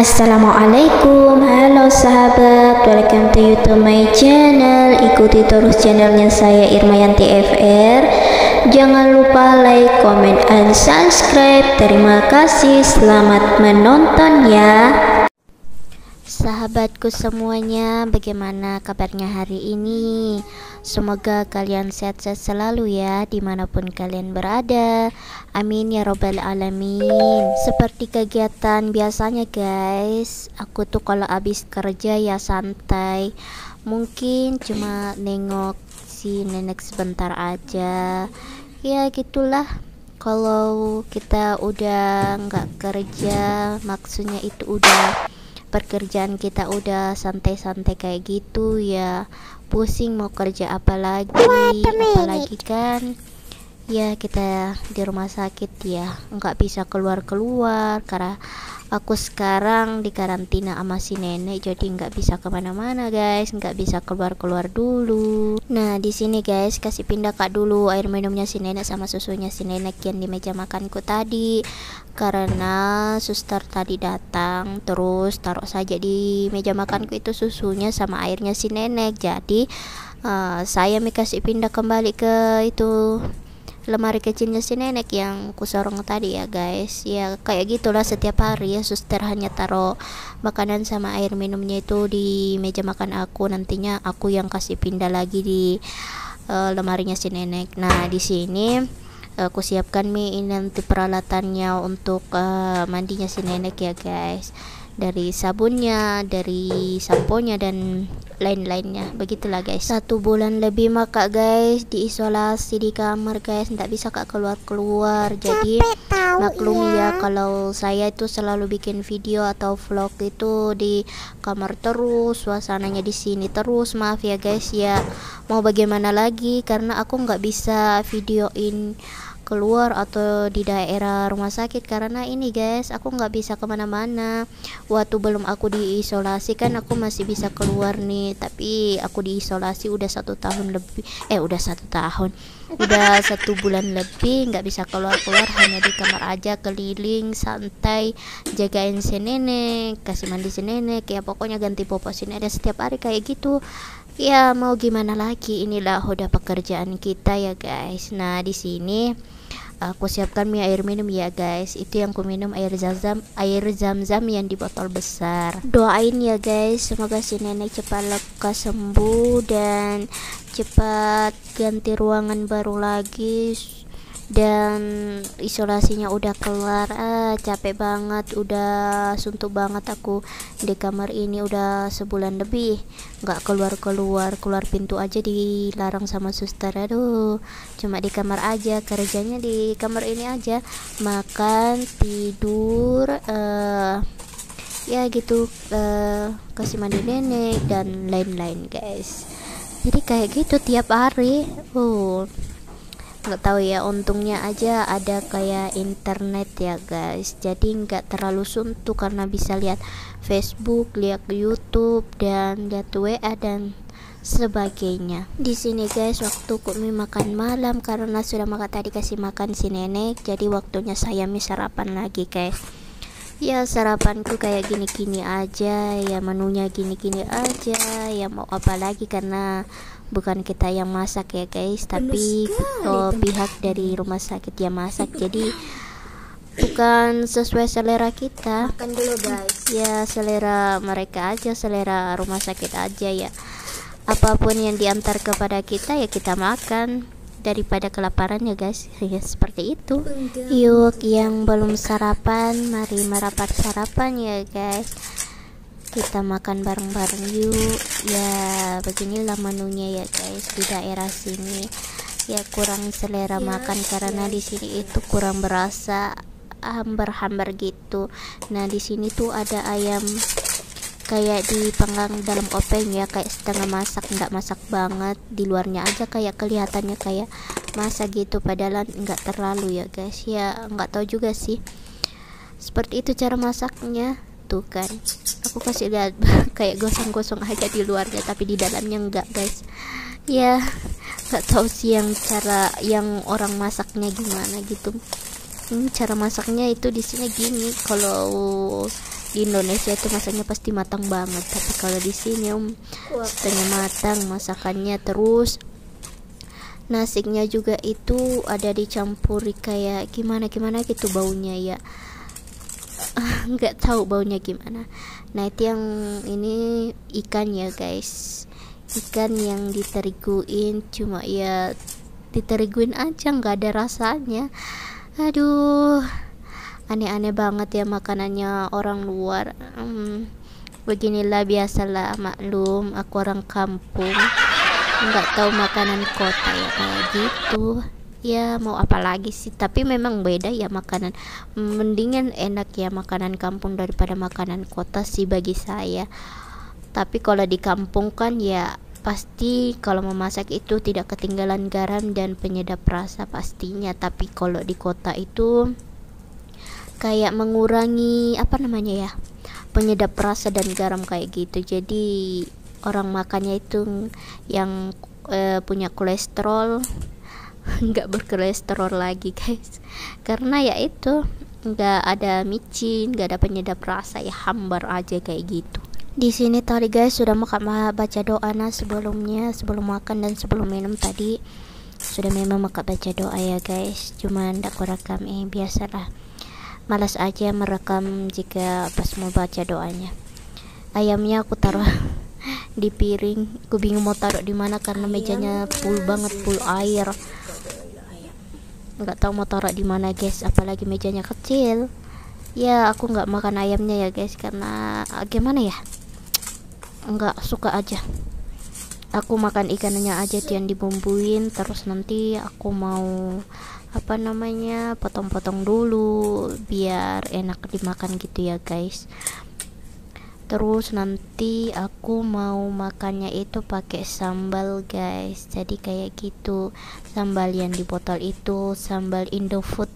Assalamualaikum, halo sahabat, welcome to YouTube my channel. Ikuti terus channelnya saya Irma Irmayanti FR. Jangan lupa like, comment, and subscribe. Terima kasih, selamat menonton ya. Sahabatku semuanya, bagaimana kabarnya hari ini? Semoga kalian sehat-sehat selalu ya, dimanapun kalian berada. Amin ya Robbal 'Alamin. Seperti kegiatan biasanya, guys, aku tuh kalau habis kerja ya santai, mungkin cuma nengok si nenek sebentar aja. Ya, gitulah kalau kita udah nggak kerja maksudnya itu udah pekerjaan kita udah santai-santai kayak gitu ya pusing mau kerja apa lagi apalagi kan ya kita di rumah sakit ya nggak bisa keluar-keluar karena aku sekarang di karantina sama si nenek jadi nggak bisa kemana-mana guys nggak bisa keluar-keluar dulu nah di sini guys kasih pindah kak dulu air minumnya si nenek sama susunya si nenek yang di meja makanku tadi karena suster tadi datang terus taruh saja di meja makanku itu susunya sama airnya si nenek jadi uh, saya mikasih pindah kembali ke itu lemari kecilnya si nenek yang kusorong tadi ya guys ya kayak gitulah setiap hari ya suster hanya taruh makanan sama air minumnya itu di meja makan aku nantinya aku yang kasih pindah lagi di uh, lemarinya si nenek nah di sini eh, aku siapkan mie ini nanti peralatannya untuk uh, mandinya si nenek ya guys dari sabunnya, dari samponya dan lain-lainnya. Begitulah guys. Satu bulan lebih maka guys diisolasi di kamar guys, tidak bisa kak keluar-keluar. Jadi iya. maklum ya. ya kalau saya itu selalu bikin video atau vlog itu di kamar terus, suasananya di sini terus. Maaf ya guys ya. Mau bagaimana lagi karena aku nggak bisa videoin keluar atau di daerah rumah sakit karena ini guys aku nggak bisa kemana-mana waktu belum aku diisolasi kan aku masih bisa keluar nih tapi aku diisolasi udah satu tahun lebih eh udah satu tahun udah satu bulan lebih nggak bisa keluar-keluar hanya di kamar aja keliling santai jagain si nenek kasih mandi si nenek ya pokoknya ganti popok si nenek setiap hari kayak gitu ya mau gimana lagi inilah udah pekerjaan kita ya guys nah di sini Aku siapkan mie air minum ya guys. Itu yang ku minum air zam-zam, air zam-zam yang di botol besar. Doain ya guys, semoga si nenek cepat lekas sembuh dan cepat ganti ruangan baru lagi dan isolasinya udah kelar ah capek banget udah suntuk banget aku di kamar ini udah sebulan lebih nggak keluar keluar keluar pintu aja dilarang sama suster aduh cuma di kamar aja kerjanya di kamar ini aja makan tidur uh, ya gitu uh, kasih mandi nenek dan lain-lain guys jadi kayak gitu tiap hari uh nggak tahu ya untungnya aja ada kayak internet ya guys jadi nggak terlalu suntuk karena bisa lihat Facebook lihat YouTube dan lihat WA dan sebagainya di sini guys waktu kami makan malam karena sudah makan tadi kasih makan si nenek jadi waktunya saya mi sarapan lagi guys ya sarapanku kayak gini-gini aja ya menunya gini-gini aja ya mau apa lagi karena bukan kita yang masak ya guys tapi oh, pihak dari rumah sakit yang masak jadi bukan sesuai selera kita makan dulu guys ya selera mereka aja selera rumah sakit aja ya apapun yang diantar kepada kita ya kita makan daripada kelaparan ya guys ya seperti itu yuk yang belum sarapan mari merapat sarapan ya guys kita makan bareng-bareng yuk ya beginilah menunya ya guys di daerah sini ya kurang selera ya, makan karena ya. di sini itu kurang berasa hambar-hambar gitu nah di sini tuh ada ayam kayak di panggang dalam oven ya kayak setengah masak nggak masak banget di luarnya aja kayak kelihatannya kayak masak gitu padahal nggak terlalu ya guys ya nggak tahu juga sih seperti itu cara masaknya tuh kan aku kasih lihat kayak gosong-gosong aja di luarnya tapi di dalamnya enggak guys ya nggak tahu sih yang cara yang orang masaknya gimana gitu hmm, cara masaknya itu di sini gini kalau di Indonesia itu masaknya pasti matang banget tapi kalau di sini om um, setengah matang masakannya terus nasiknya juga itu ada dicampur kayak gimana gimana gitu baunya ya nggak tahu baunya gimana nah itu yang ini ikan ya guys ikan yang diteriguin cuma ya diteriguin aja nggak ada rasanya aduh aneh-aneh banget ya makanannya orang luar hmm, beginilah biasalah maklum aku orang kampung nggak tahu makanan kota ya kayak gitu ya mau apa lagi sih tapi memang beda ya makanan hmm, mendingan enak ya makanan kampung daripada makanan kota sih bagi saya tapi kalau di kampung kan ya pasti kalau memasak itu tidak ketinggalan garam dan penyedap rasa pastinya tapi kalau di kota itu kayak mengurangi apa namanya ya penyedap rasa dan garam kayak gitu jadi orang makannya itu yang e, punya kolesterol nggak berkolesterol lagi guys karena ya itu nggak ada micin nggak ada penyedap rasa ya hambar aja kayak gitu di sini tadi guys sudah makan baca doa nah sebelumnya sebelum makan dan sebelum minum tadi sudah memang maka baca doa ya guys cuman tidak kurang kami biasalah malas aja merekam jika pas mau baca doanya ayamnya aku taruh di piring aku bingung mau taruh di mana karena mejanya full banget full air nggak tahu mau taruh di mana guys apalagi mejanya kecil ya aku nggak makan ayamnya ya guys karena ah, gimana ya nggak suka aja aku makan ikannya aja yang dibumbuin terus nanti aku mau apa namanya potong-potong dulu biar enak dimakan gitu ya guys terus nanti aku mau makannya itu pakai sambal guys jadi kayak gitu sambal yang di botol itu sambal indofood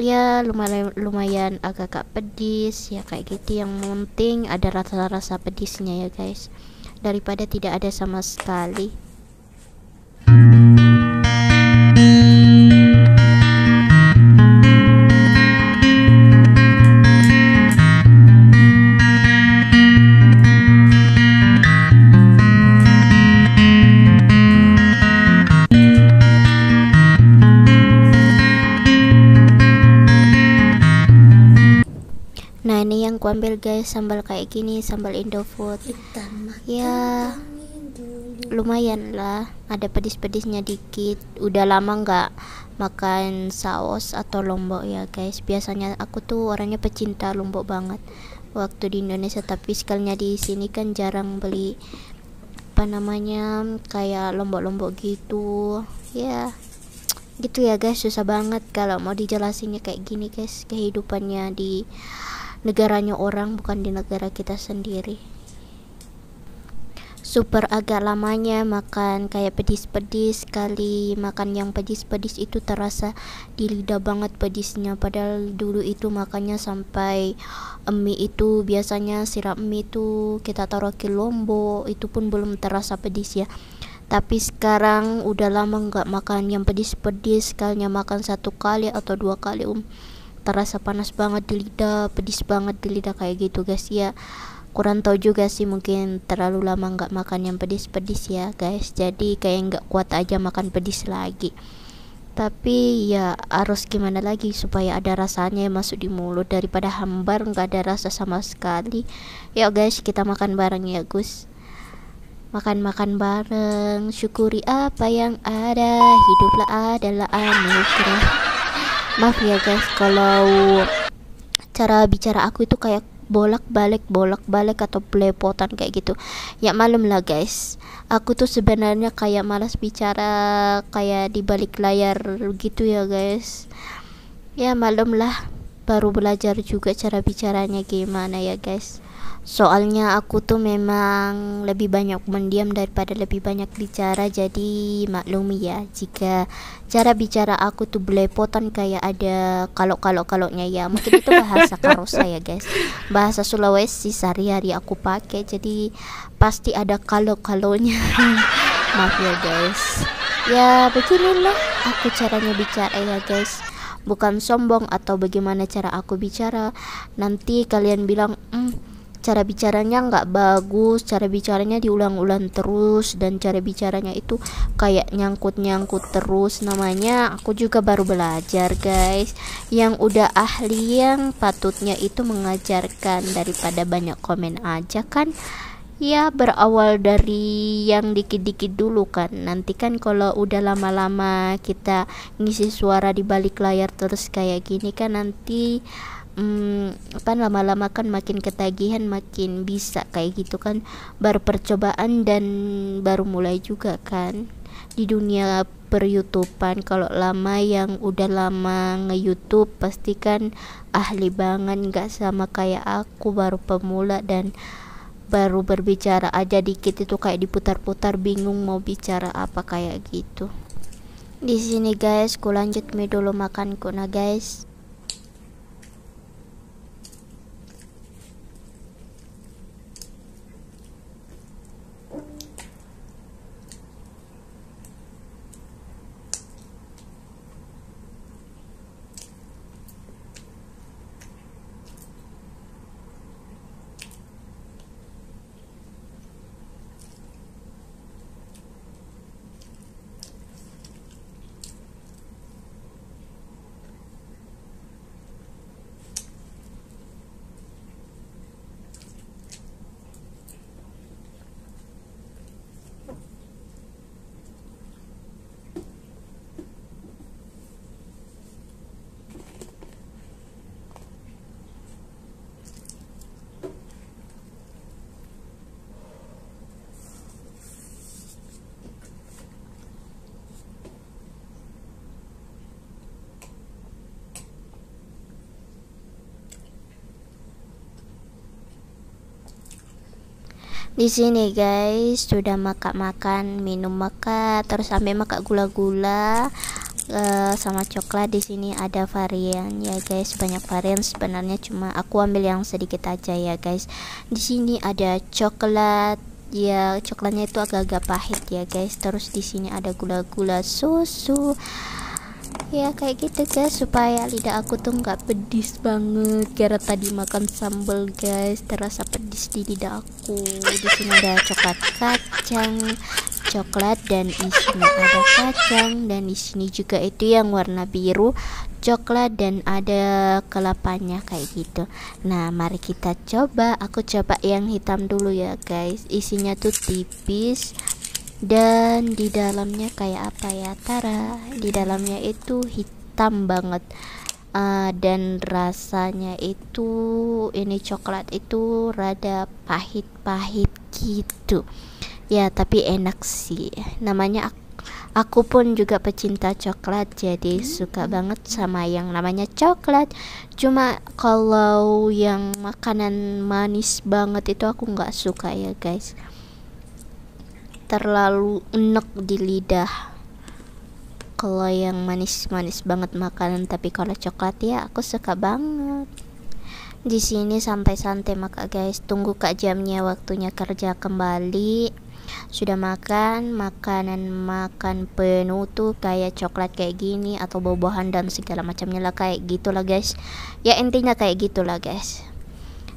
ya lumayan lumayan agak-agak pedis ya kayak gitu yang penting ada rasa-rasa pedisnya ya guys daripada tidak ada sama sekali ambil guys sambal kayak gini sambal indofood ya lumayan lah ada pedis-pedisnya dikit udah lama nggak makan saus atau lombok ya guys biasanya aku tuh orangnya pecinta lombok banget waktu di Indonesia tapi sekalinya di sini kan jarang beli apa namanya kayak lombok-lombok gitu ya gitu ya guys susah banget kalau mau dijelasinnya kayak gini guys kehidupannya di negaranya orang bukan di negara kita sendiri super agak lamanya makan kayak pedis-pedis kali makan yang pedis-pedis itu terasa di lidah banget pedisnya padahal dulu itu makannya sampai mie itu biasanya sirap mie itu kita taruh ke lombo itu pun belum terasa pedis ya tapi sekarang udah lama nggak makan yang pedis-pedis sekalinya makan satu kali atau dua kali um terasa panas banget di lidah pedis banget di lidah kayak gitu guys ya kurang tahu juga sih mungkin terlalu lama nggak makan yang pedis-pedis ya guys jadi kayak nggak kuat aja makan pedis lagi tapi ya harus gimana lagi supaya ada rasanya yang masuk di mulut daripada hambar nggak ada rasa sama sekali yuk guys kita makan bareng ya Gus makan-makan bareng syukuri apa yang ada hiduplah adalah anugerah maaf ya guys kalau cara bicara aku itu kayak bolak-balik bolak-balik atau belepotan kayak gitu ya malum lah guys aku tuh sebenarnya kayak malas bicara kayak di balik layar gitu ya guys ya malum lah baru belajar juga cara bicaranya gimana ya guys soalnya aku tuh memang lebih banyak mendiam daripada lebih banyak bicara jadi maklumi ya jika cara bicara aku tuh belepotan kayak ada kalau kalau kalaunya ya mungkin itu bahasa karosa ya guys bahasa Sulawesi sehari-hari aku pakai jadi pasti ada kalau kalonya maaf ya guys ya beginilah aku caranya bicara ya guys bukan sombong atau bagaimana cara aku bicara nanti kalian bilang mm, cara bicaranya nggak bagus cara bicaranya diulang-ulang terus dan cara bicaranya itu kayak nyangkut-nyangkut terus namanya aku juga baru belajar guys yang udah ahli yang patutnya itu mengajarkan daripada banyak komen aja kan ya berawal dari yang dikit-dikit dulu kan nanti kan kalau udah lama-lama kita ngisi suara di balik layar terus kayak gini kan nanti hmm, kan lama-lama kan makin ketagihan makin bisa kayak gitu kan baru percobaan dan baru mulai juga kan di dunia per YouTubean kalau lama yang udah lama nge-youtube pastikan ahli banget nggak sama kayak aku baru pemula dan baru berbicara aja dikit itu kayak diputar-putar bingung mau bicara apa kayak gitu di sini guys ku lanjut mie dulu makanku nah guys di sini guys sudah makan-makan minum makan terus sampai makan gula-gula uh, sama coklat di sini ada varian ya guys banyak varian sebenarnya cuma aku ambil yang sedikit aja ya guys di sini ada coklat ya coklatnya itu agak-agak pahit ya guys terus di sini ada gula-gula susu ya kayak gitu guys supaya lidah aku tuh nggak pedis banget karena tadi makan sambal guys terasa pedis di lidah aku di sini ada coklat kacang coklat dan isinya ada kacang dan di sini juga itu yang warna biru coklat dan ada kelapanya kayak gitu nah mari kita coba aku coba yang hitam dulu ya guys isinya tuh tipis dan di dalamnya kayak apa ya Tara di dalamnya itu hitam banget uh, dan rasanya itu ini coklat itu rada pahit-pahit gitu ya tapi enak sih namanya aku, aku pun juga pecinta coklat jadi suka banget sama yang namanya coklat cuma kalau yang makanan manis banget itu aku nggak suka ya guys terlalu enek di lidah kalau yang manis-manis banget makanan tapi kalau coklat ya aku suka banget di sini sampai santai maka guys tunggu kak jamnya waktunya kerja kembali sudah makan makanan makan penuh tuh kayak coklat kayak gini atau buah-buahan dan segala macamnya lah kayak gitulah guys ya intinya kayak gitulah guys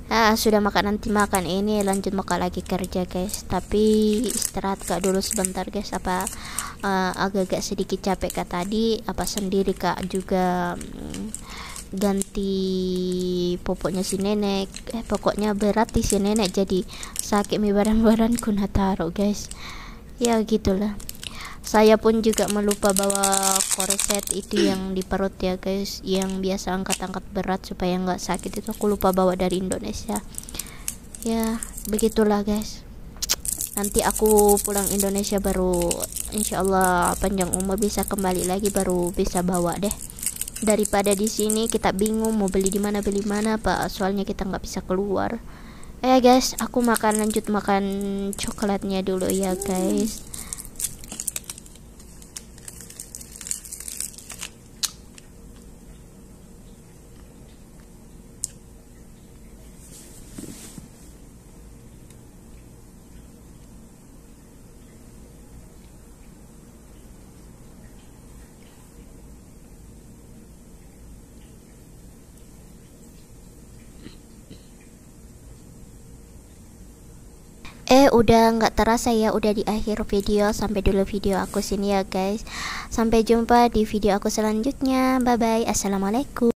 ah sudah makan nanti makan ini lanjut makan lagi kerja guys tapi istirahat kak dulu sebentar guys apa eh, agak-agak sedikit capek kak tadi apa sendiri kak juga mm, ganti popoknya si nenek eh pokoknya berat di si nenek jadi sakit mi barang-barang badanku taruh guys ya gitulah saya pun juga melupa bawa korset itu yang di perut ya guys yang biasa angkat-angkat berat supaya nggak sakit itu aku lupa bawa dari Indonesia ya begitulah guys nanti aku pulang Indonesia baru insyaallah panjang umur bisa kembali lagi baru bisa bawa deh daripada di sini kita bingung mau beli di mana beli mana pak soalnya kita nggak bisa keluar eh guys aku makan lanjut makan coklatnya dulu ya guys Eh udah nggak terasa ya udah di akhir video sampai dulu video aku sini ya guys Sampai jumpa di video aku selanjutnya Bye bye Assalamualaikum